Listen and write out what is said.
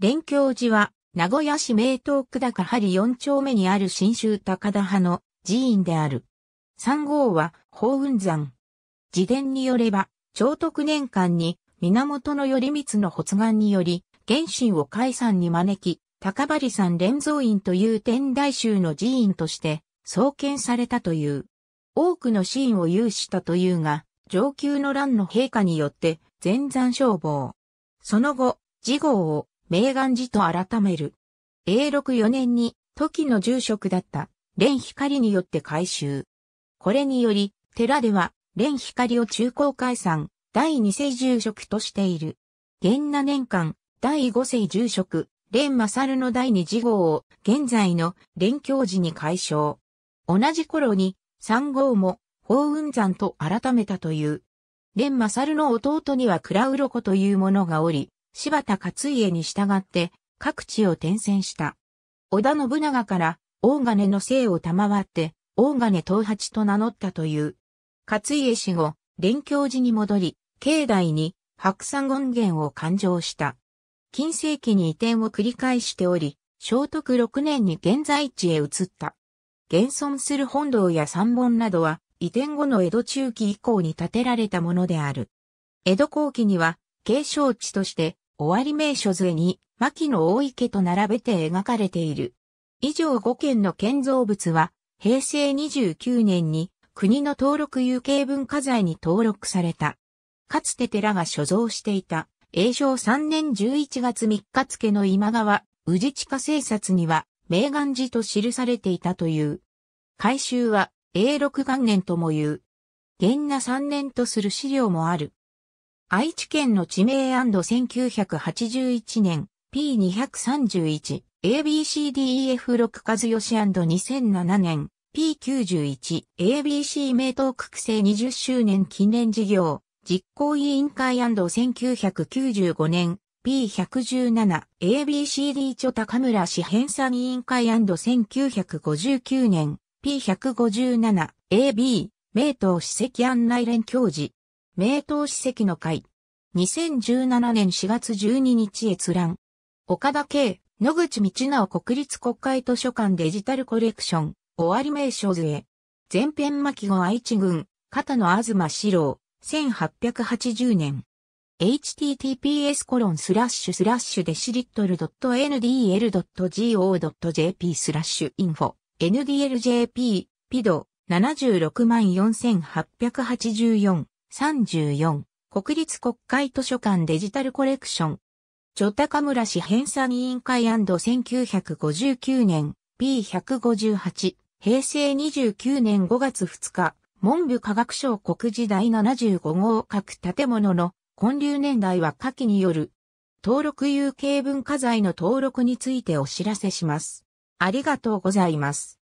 連教寺は、名古屋市名東区高張4丁目にある新州高田派の寺院である。三号は、法雲山。自伝によれば、長徳年間に、源頼光の発願により、原神を海山に招き、高張山連蔵院という天台宗の寺院として、創建されたという。多くのシーンを有したというが、上級の乱の陛下によって、全山消防。その後、事号を明願寺と改める。永禄4年に、時の住職だった、蓮光によって改修。これにより、寺では、蓮光を中高解散、第二世住職としている。元那年間、第五世住職、蓮勝の第二次号を、現在の蓮教寺に改称。同じ頃に、三号も、法雲山と改めたという。蓮勝の弟には倉鱗という者がおり、柴田勝家に従って各地を転戦した。織田信長から大金の姓を賜って大金東八と名乗ったという。勝家氏後、連教寺に戻り、境内に白山権現を勘定した。近世紀に移転を繰り返しており、聖徳6年に現在地へ移った。現存する本堂や三本などは、移転後の江戸中期以降に建てられたものである。江戸後期には、継承地として、終わり名所図に、牧野大池と並べて描かれている。以上5件の建造物は、平成29年に国の登録有形文化財に登録された。かつて寺が所蔵していた、永正3年11月3日付の今川、宇治地下生札には、明願寺と記されていたという。改修は、永禄元年とも言う。元那3年とする資料もある。愛知県の地名 &1981 年 P231 ABCDEF6 和義 &2007 年 P91 ABC 名東区区制20周年記念事業実行委員会 &1995 年 P117 ABCD 著高村市編纂委員会 &1959 年 P157 AB 名東史跡案内連教授名刀史跡の会。2017年4月12日閲覧。岡田圭、野口道直国立国会図書館デジタルコレクション、終わり名称図へ。前編巻後愛知郡、片野東四郎、1880年。https コロンスラッシュスラッシュデシリットル .ndl.go.jp スラッシュインフォ ndljp ピド764884 34、国立国会図書館デジタルコレクション。ジ高村市編纂委員会 &1959 年 P158 平成29年5月2日文部科学省国時代75号各建物の建立年代は下記による登録有形文化財の登録についてお知らせします。ありがとうございます。